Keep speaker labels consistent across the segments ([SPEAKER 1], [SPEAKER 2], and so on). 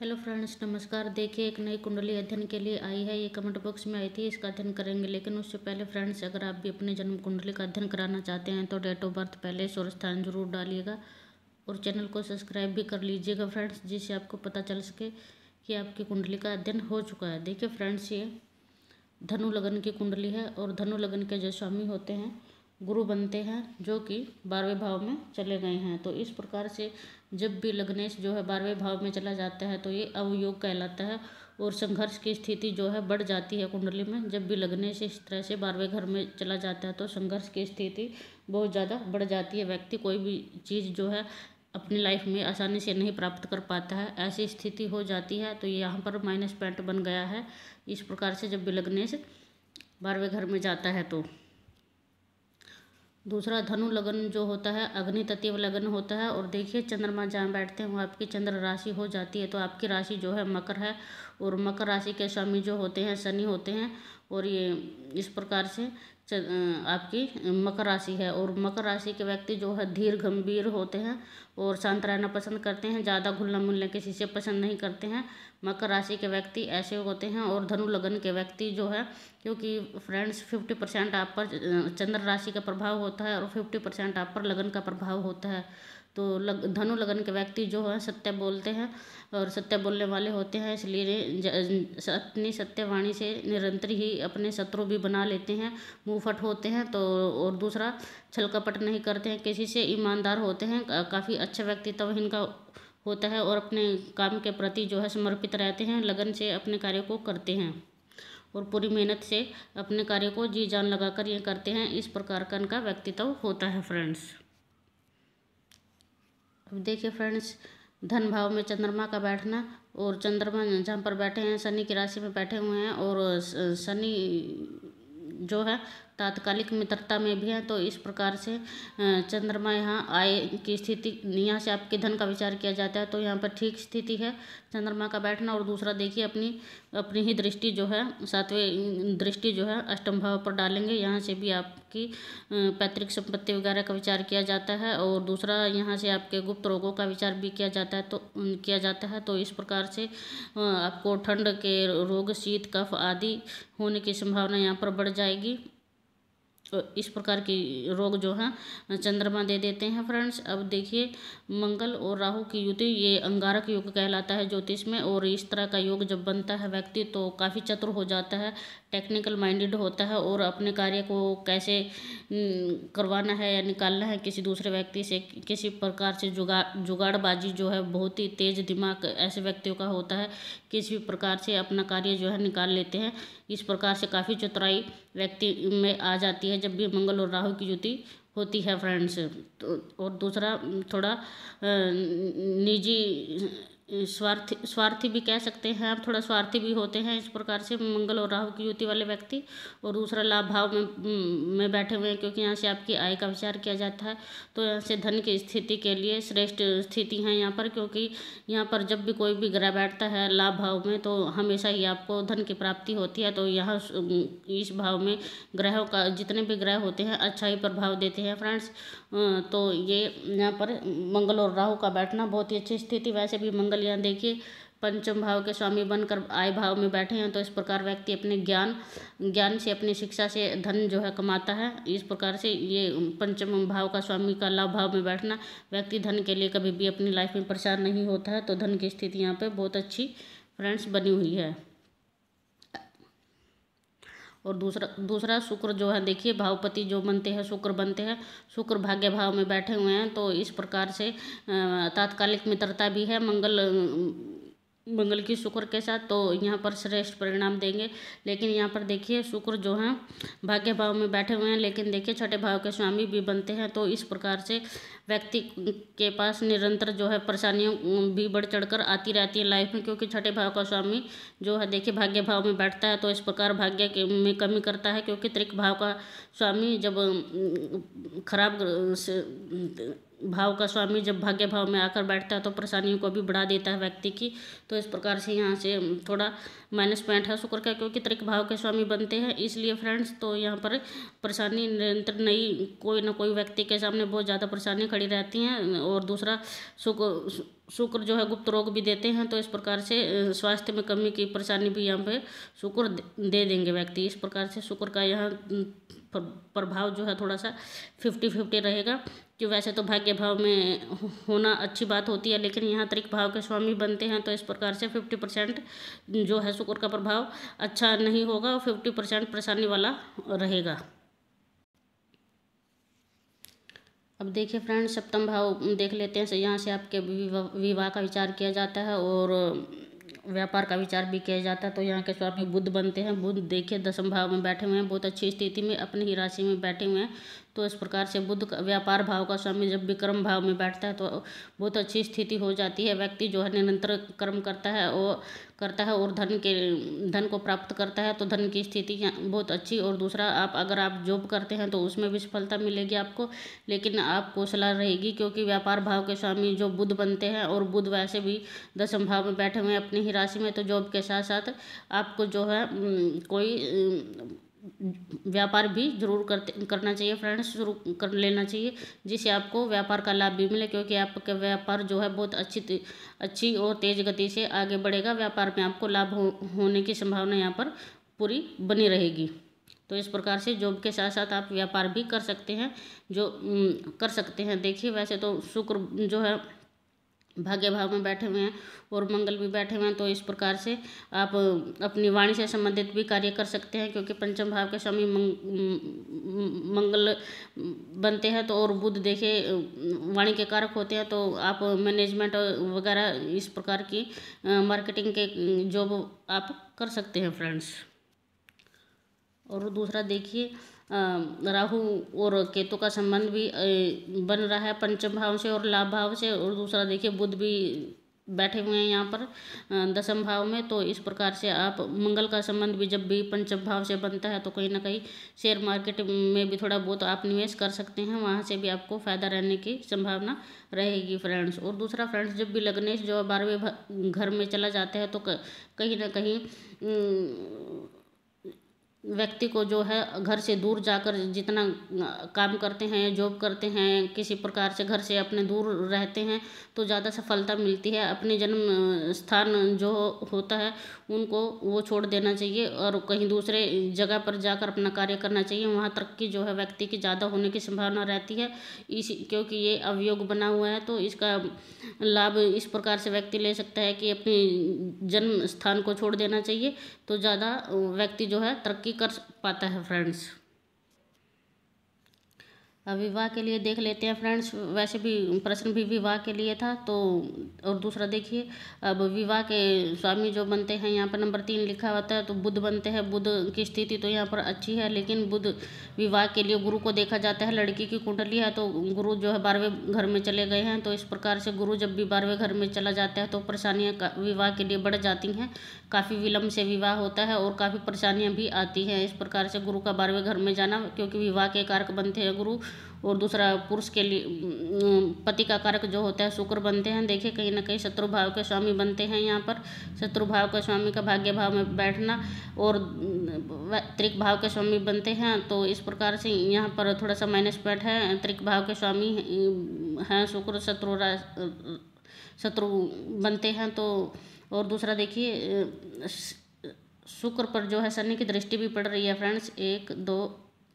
[SPEAKER 1] hello friends नमस्कार देखिए एक नई कुंडली अध्ययन के लिए आई है ये कमेंट बॉक्स में आई थी इसका अध्ययन करेंगे लेकिन उससे पहले फ्रेंड्स अगर आप भी अपने जन्म कुंडली का अध्ययन कराना चाहते हैं तो डेट ऑफ बर्थ पहले और स्थान जरूर डालिएगा और चैनल को सब्सक्राइब भी कर लीजिएगा फ्रेंड्स जिससे आपको पता चल सके कि आपकी कुंडली का अध्ययन हो चुका है देखिए फ्रेंड्स ये धनु लगन की कुंडली है और धनु लगन के जो स्वामी होते हैं गुरु बनते हैं जो कि बारहवें भाव में चले गए हैं तो इस प्रकार से जब भी लग्नेश जो है बारहवें भाव में चला जाता है तो ये अवयोग कहलाता है और संघर्ष की स्थिति जो है बढ़ जाती है कुंडली में जब भी लग्नेश इस तरह से बारहवें घर में चला जाता है तो संघर्ष की स्थिति बहुत ज़्यादा बढ़ जाती है व्यक्ति कोई भी चीज़ जो है अपनी लाइफ में आसानी से नहीं प्राप्त कर पाता है ऐसी स्थिति हो जाती है तो यहाँ पर माइनस पॉइंट बन गया है इस प्रकार से जब भी लग्नेश बारहवें घर में जाता है तो दूसरा धनु लगन जो होता है अग्नि तत्व लगन होता है और देखिए चंद्रमा जहाँ बैठते हैं वो आपकी चंद्र राशि हो जाती है तो आपकी राशि जो है मकर है और मकर राशि के स्वामी जो होते हैं शनि होते हैं और ये इस प्रकार से आपकी मकर राशि है और मकर राशि के व्यक्ति जो है धीर गंभीर होते हैं और शांत रहना पसंद करते हैं ज़्यादा घुलना मिलना किसी से पसंद नहीं करते हैं मकर राशि के व्यक्ति ऐसे होते हैं और धनु लगन के व्यक्ति जो है क्योंकि फ्रेंड्स फिफ्टी परसेंट आप पर चंद्र राशि का प्रभाव होता है और फिफ्टी परसेंट आप पर लगन का प्रभाव होता है तो लग धनु लगन के व्यक्ति जो है सत्य बोलते हैं और सत्य बोलने वाले होते हैं इसलिए अपनी सत्यवाणी से निरंतर ही अपने शत्रु भी बना लेते हैं मुँह फट होते हैं तो और दूसरा छल कपट नहीं करते हैं किसी से ईमानदार होते हैं काफ़ी अच्छा व्यक्तित्व इनका होता है और अपने काम के प्रति जो है समर्पित रहते हैं लगन से अपने कार्य को करते हैं और पूरी मेहनत से अपने कार्य को जी जान लगाकर ये करते हैं इस प्रकार का इनका व्यक्तित्व होता है फ्रेंड्स अब देखिए फ्रेंड्स धन भाव में चंद्रमा का बैठना और चंद्रमा जहाँ पर बैठे हैं शनि की राशि में बैठे हुए हैं और शनि जो है तात्कालिक मित्रता में भी हैं तो इस प्रकार से चंद्रमा यहाँ आय की स्थिति यहाँ से आपके धन का विचार किया जाता है तो यहाँ पर ठीक स्थिति है चंद्रमा का बैठना और दूसरा देखिए अपनी अपनी ही दृष्टि जो है सातवें दृष्टि जो है अष्टम भाव पर डालेंगे यहाँ से भी आपकी पैतृक संपत्ति वगैरह का विचार किया जाता है और दूसरा यहाँ से आपके गुप्त रोगों का विचार भी किया जाता है तो किया जाता है तो इस प्रकार से आपको ठंड के रोग शीत कफ आदि होने की संभावना यहाँ पर बढ़ जाएगी तो इस प्रकार की रोग जो हैं चंद्रमा दे देते हैं फ्रेंड्स अब देखिए मंगल और राहु की युति ये अंगारक योग कहलाता है ज्योतिष में और इस तरह का योग जब बनता है व्यक्ति तो काफ़ी चतुर हो जाता है टेक्निकल माइंडेड होता है और अपने कार्य को कैसे करवाना है या निकालना है किसी दूसरे व्यक्ति से किसी प्रकार से जुगा जुगाड़बाजी जो है बहुत ही तेज दिमाग ऐसे व्यक्तियों का होता है किसी भी प्रकार से अपना कार्य जो है निकाल लेते हैं इस प्रकार से काफ़ी चतुराई व्यक्ति में आ जाती है जब भी मंगल और राहु की ज्योति होती है फ्रेंड्स तो और दूसरा थोड़ा निजी स्वार्थी स्वार्थी भी कह सकते हैं आप थोड़ा स्वार्थी भी होते हैं इस प्रकार से मंगल और राहु की युति वाले व्यक्ति और दूसरा लाभ भाव में में बैठे हुए हैं क्योंकि यहाँ से आपकी आय का विचार किया जाता है तो यहाँ से धन की स्थिति के लिए श्रेष्ठ स्थिति है यहाँ पर क्योंकि यहाँ पर जब भी कोई भी ग्रह बैठता है लाभ भाव में तो हमेशा ही आपको धन की प्राप्ति होती है तो यहाँ इस भाव में ग्रहों का जितने भी ग्रह होते हैं अच्छा ही प्रभाव देते हैं फ्रेंड्स तो ये यहाँ पर मंगल और राहु का बैठना बहुत ही अच्छी स्थिति वैसे भी मंगल यहाँ देखिए पंचम भाव के स्वामी बनकर आय भाव में बैठे हैं तो इस प्रकार व्यक्ति अपने ज्ञान ज्ञान से अपनी शिक्षा से धन जो है कमाता है इस प्रकार से ये पंचम भाव का स्वामी का लाभ भाव में बैठना व्यक्ति धन के लिए कभी भी अपनी लाइफ में परेशान नहीं होता है तो धन की स्थिति यहाँ पर बहुत अच्छी फ्रेंड्स बनी हुई है और दूसरा दूसरा शुक्र जो है देखिए भावपति जो बनते हैं शुक्र बनते हैं शुक्र भाग्य भाव में बैठे हुए हैं तो इस प्रकार से तात्कालिक मित्रता भी है मंगल मंगल की शुक्र के साथ तो यहाँ पर श्रेष्ठ परिणाम देंगे लेकिन यहाँ पर देखिए शुक्र जो हैं भाग्य भाव में बैठे हुए हैं लेकिन देखिए छठे भाव के स्वामी भी बनते हैं तो इस प्रकार से व्यक्ति के पास निरंतर जो है परेशानियाँ भी बढ़ चढ़ कर आती रहती है लाइफ में क्योंकि छठे भाव का स्वामी जो है देखिए भाग्य भाव में बैठता है तो इस प्रकार भाग्य के में कमी करता है क्योंकि त्रिक भाव का स्वामी जब खराब भाव का स्वामी जब भाग्य भाव में आकर बैठता है तो परेशानियों को भी बढ़ा देता है व्यक्ति की तो इस प्रकार से यहाँ से थोड़ा माइनस पॉइंट है शुक्र का क्योंकि त्रिक भाव के स्वामी बनते हैं इसलिए फ्रेंड्स तो यहाँ पर परेशानी निरंतर नहीं कोई ना कोई व्यक्ति के सामने बहुत ज़्यादा परेशानी खड़ी रहती हैं और दूसरा सुख शुक्र जो है गुप्त रोग भी देते हैं तो इस प्रकार से स्वास्थ्य में कमी की परेशानी भी यहाँ पे शुक्र दे देंगे व्यक्ति इस प्रकार से शुक्र का यहाँ प्रभाव जो है थोड़ा सा फिफ्टी फिफ्टी रहेगा कि वैसे तो भाग्य भाव में होना अच्छी बात होती है लेकिन यहाँ त्रिक भाव के स्वामी बनते हैं तो इस प्रकार से फिफ्टी परसेंट जो है शुक्र का प्रभाव अच्छा नहीं होगा और फिफ्टी परसेंट परेशानी वाला रहेगा अब देखिए फ्रेंड्स सप्तम भाव देख लेते हैं यहाँ से आपके विवाह का विचार किया जाता है और व्यापार का विचार भी किया जाता है तो यहाँ के स्वामी बुद्ध बनते हैं बुद्ध देखिए दसम भाव में बैठे हुए हैं बहुत अच्छी स्थिति में अपनी ही राशि में बैठे हुए हैं तो इस प्रकार से बुद्ध व्यापार भाव का स्वामी जब विक्रम भाव में बैठता है तो बहुत अच्छी स्थिति हो जाती है व्यक्ति जो है निरंतर कर्म करता है और करता है और धन के धन को प्राप्त करता है तो धन की स्थिति बहुत अच्छी और दूसरा आप अगर आप जॉब करते हैं तो उसमें भी सफलता मिलेगी आपको लेकिन आपको सलाह रहेगी क्योंकि व्यापार भाव के स्वामी जो बुद्ध बनते हैं और बुद्ध वैसे भी दशम भाव में बैठे हुए हैं अपनी ही राशि में तो जॉब के साथ साथ आपको जो है कोई व्यापार भी जरूर करते करना चाहिए फ्रेंड्स शुरू कर लेना चाहिए जिससे आपको व्यापार का लाभ भी मिले क्योंकि आपका व्यापार जो है बहुत अच्छी अच्छी और तेज़ गति से आगे बढ़ेगा व्यापार में आपको लाभ हो, होने की संभावना यहाँ पर पूरी बनी रहेगी तो इस प्रकार से जॉब के साथ साथ आप व्यापार भी कर सकते हैं जो कर सकते हैं देखिए वैसे तो शुक्र जो है भाग्य भाव में बैठे हुए हैं और मंगल भी बैठे हुए हैं तो इस प्रकार से आप अपनी वाणी से संबंधित भी कार्य कर सकते हैं क्योंकि पंचम भाव के स्वामी मंगल बनते हैं तो और बुद्ध देखे वाणी के कारक होते हैं तो आप मैनेजमेंट वगैरह इस प्रकार की मार्केटिंग के जॉब आप कर सकते हैं फ्रेंड्स और दूसरा देखिए राहु और केतु का संबंध भी बन रहा है पंचम भाव से और लाभ भाव से और दूसरा देखिए बुद्ध भी बैठे हुए हैं यहाँ पर दसम भाव में तो इस प्रकार से आप मंगल का संबंध भी जब भी पंचम भाव से बनता है तो कहीं ना कहीं शेयर मार्केट में भी थोड़ा बहुत आप निवेश कर सकते हैं वहाँ से भी आपको फ़ायदा रहने की संभावना रहेगी फ्रेंड्स और दूसरा फ्रेंड्स जब भी लग्नेश जो बारहवें घर में चला जाता है तो कहीं ना कहीं व्यक्ति को जो है घर से दूर जाकर जितना काम करते हैं जॉब करते हैं किसी प्रकार से घर से अपने दूर रहते हैं तो ज़्यादा सफलता मिलती है अपने जन्म स्थान जो होता है उनको वो छोड़ देना चाहिए और कहीं दूसरे जगह पर जाकर अपना कार्य करना चाहिए वहाँ तरक्की जो है व्यक्ति की ज़्यादा होने की संभावना रहती है इसी क्योंकि ये अवयोग बना हुआ है तो इसका लाभ इस प्रकार से व्यक्ति ले सकता है कि अपने जन्म स्थान को छोड़ देना चाहिए तो ज़्यादा व्यक्ति जो है तरक्की कर पाता है फ्रेंड्स विवाह के लिए देख लेते हैं फ्रेंड्स वैसे भी प्रश्न भी विवाह के लिए था तो और दूसरा देखिए अब विवाह के स्वामी जो बनते हैं यहाँ पर नंबर तीन लिखा होता है तो बुद्ध बनते हैं बुद्ध की स्थिति तो यहाँ पर अच्छी है लेकिन बुद्ध विवाह के लिए गुरु को देखा जाता है लड़की की कुंडली है तो गुरु जो है बारहवें घर में चले गए हैं तो इस प्रकार से गुरु जब भी बारहवें घर में चला जाता है तो परेशानियाँ विवाह के लिए बढ़ जाती हैं काफ़ी विलम्ब से विवाह होता है और काफ़ी परेशानियाँ भी आती हैं इस प्रकार से गुरु का बारहवें घर में जाना क्योंकि विवाह के कारक बनते हैं गुरु और दूसरा पुरुष के लिए पति का कारक जो होता है शुक्र बनते हैं देखिए कहीं ना कहीं शत्रु भाव के स्वामी बनते हैं यहाँ पर शत्रु भाव के स्वामी का भाग्य भाव में बैठना और त्रिक भाव के स्वामी बनते हैं तो इस प्रकार से यहाँ पर थोड़ा सा माइनस पॉइंट है त्रिक भाव के स्वामी हैं शुक्र शत्रु शत्रु बनते हैं तो और दूसरा देखिए शुक्र पर जो है शनि की दृष्टि भी पड़ रही है फ्रेंड्स एक दो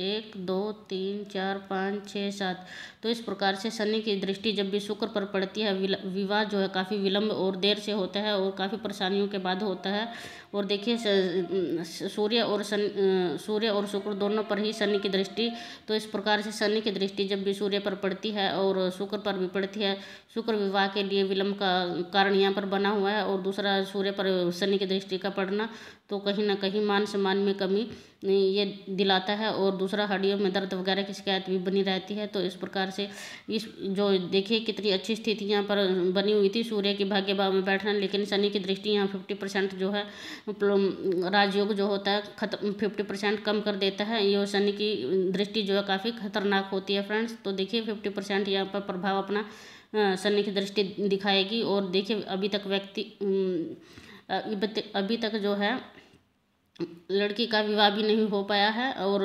[SPEAKER 1] एक दो तीन चार पाँच छः सात तो इस प्रकार से शनि की दृष्टि जब भी शुक्र पर पड़ती है विवाह जो है काफ़ी विलंब और देर से होता है और काफ़ी परेशानियों के बाद होता है और देखिए सूर्य और शनि सूर्य और शुक्र दोनों पर ही शनि की दृष्टि तो इस प्रकार से शनि की दृष्टि जब भी सूर्य पर पड़ती है और शुक्र पर भी पड़ती है शुक्र विवाह के लिए विलंब का कारण यहाँ पर बना हुआ है और दूसरा सूर्य पर शनि की दृष्टि का पड़ना तो कहीं ना कहीं मान सम्मान में कमी ये दिलाता है और दूसरा हड्डियों में दर्द वगैरह की शिकायत भी बनी रहती है तो इस प्रकार से इस जो देखिए कितनी अच्छी स्थिति यहाँ पर बनी हुई थी सूर्य के भाग्य भाव में बैठना लेकिन शनि की दृष्टि यहाँ फिफ्टी परसेंट जो है राजयोग जो होता है खत्म फिफ्टी परसेंट कम कर देता है ये शनि की दृष्टि जो है काफ़ी खतरनाक होती है फ्रेंड्स तो देखिए फिफ्टी परसेंट यहाँ पर प्रभाव अपना शनि की दृष्टि दिखाएगी और देखिए अभी तक व्यक्ति अभी तक जो है लड़की का विवाह भी नहीं हो पाया है और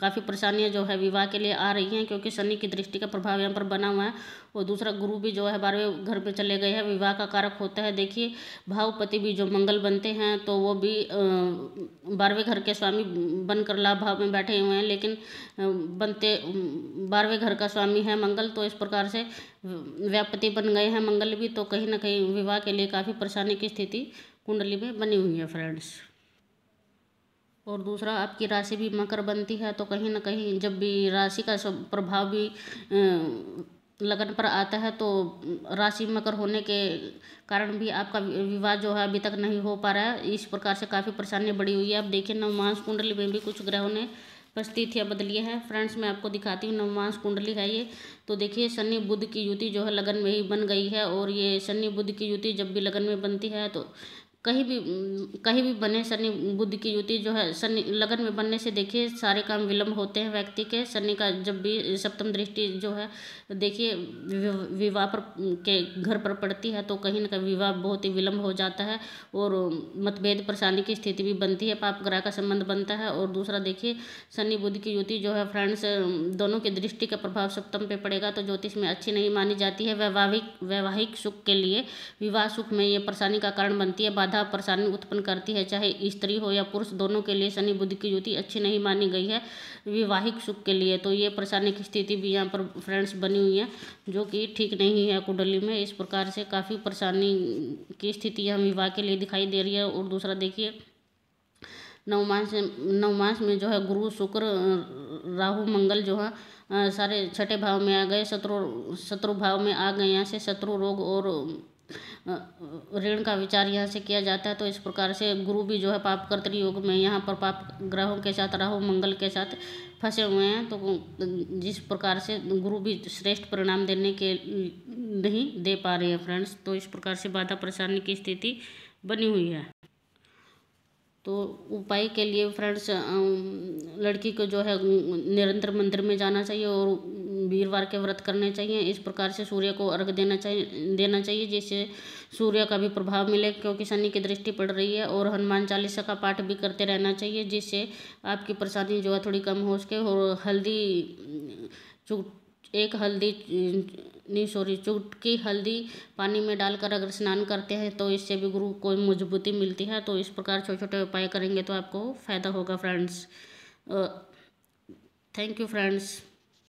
[SPEAKER 1] काफ़ी परेशानियां जो है विवाह के लिए आ रही हैं क्योंकि शनि की दृष्टि का प्रभाव यहाँ पर बना हुआ है और दूसरा गुरु भी जो है बारहवें घर पे चले गए हैं विवाह का कारक होता है देखिए भावपति भी जो मंगल बनते हैं तो वो भी बारहवें घर के स्वामी बनकर लाभ भाव में बैठे हुए हैं लेकिन बनते बारहवें घर का स्वामी है मंगल तो इस प्रकार से व्यापति बन गए हैं मंगल भी तो कहीं ना कहीं विवाह के लिए काफ़ी परेशानी की स्थिति कुंडली में बनी हुई है फ्रेंड्स और दूसरा आपकी राशि भी मकर बनती है तो कहीं ना कहीं जब भी राशि का सब प्रभाव भी लगन पर आता है तो राशि मकर होने के कारण भी आपका विवाह जो है अभी तक नहीं हो पा रहा है इस प्रकार से काफ़ी परेशानी बढ़ी हुई है आप देखिए नवमांस कुंडली में भी कुछ ग्रहों ने परिस्थितियाँ बदली हैं फ्रेंड्स मैं आपको दिखाती हूँ नवमांस कुंडली है ये तो देखिए शनि बुद्ध की युति जो है लगन में ही बन गई है और ये शनि बुद्ध की युति जब भी लगन में बनती है तो कहीं भी कहीं भी बने शनि बुद्ध की युति जो है शनि लगन में बनने से देखिए सारे काम विलंब होते हैं व्यक्ति के शनि का जब भी सप्तम दृष्टि जो है देखिए विवाह पर के घर पर पड़ती है तो कहीं ना कहीं विवाह बहुत ही विलंब हो जाता है और मतभेद परेशानी की स्थिति भी बनती है पाप ग्रह का संबंध बनता है और दूसरा देखिए शनि बुद्ध की युति जो है फ्रेंड्स दोनों की दृष्टि का प्रभाव सप्तम पर पड़ेगा तो ज्योतिष में अच्छी नहीं मानी जाती है वैवाहिक वैवाहिक सुख के लिए विवाह सुख में ये परेशानी का कारण बनती है बाधा बाधा परेशानी उत्पन्न करती है चाहे स्त्री हो या पुरुष दोनों के लिए शनि बुद्ध की युति अच्छी नहीं मानी गई है विवाहिक सुख के लिए तो ये परेशानी की स्थिति भी यहाँ पर फ्रेंड्स बनी हुई है जो कि ठीक नहीं है कुंडली में इस प्रकार से काफ़ी परेशानी की स्थिति यहाँ विवाह के लिए दिखाई दे रही है और दूसरा देखिए नवमास नवमास में जो है गुरु शुक्र राहु मंगल जो है सारे छठे भाव में आ गए शत्रु शत्रु भाव में आ गए यहाँ से शत्रु रोग और ऋण का विचार यहाँ से किया जाता है तो इस प्रकार से गुरु भी जो है पाप कर्तरी योग में यहाँ पर पाप ग्रहों के साथ राहु मंगल के साथ फंसे हुए हैं तो जिस प्रकार से गुरु भी श्रेष्ठ परिणाम देने के नहीं दे पा रहे हैं फ्रेंड्स तो इस प्रकार से बाधा परेशानी की स्थिति बनी हुई है तो उपाय के लिए फ्रेंड्स लड़की को जो है निरंतर मंदिर में जाना चाहिए और वीरवार के व्रत करने चाहिए इस प्रकार से सूर्य को अर्घ देना चाहिए देना चाहिए जिससे सूर्य का भी प्रभाव मिले क्योंकि शनि की दृष्टि पड़ रही है और हनुमान चालीसा का पाठ भी करते रहना चाहिए जिससे आपकी परेशानी जो है थोड़ी कम हो सके और हल्दी एक हल्दी नहीं सॉरी चुटकी हल्दी पानी में डालकर अगर स्नान करते हैं तो इससे भी गुरु को मजबूती मिलती है तो इस प्रकार छोटे छोटे उपाय करेंगे तो आपको फ़ायदा होगा फ्रेंड्स थैंक यू फ्रेंड्स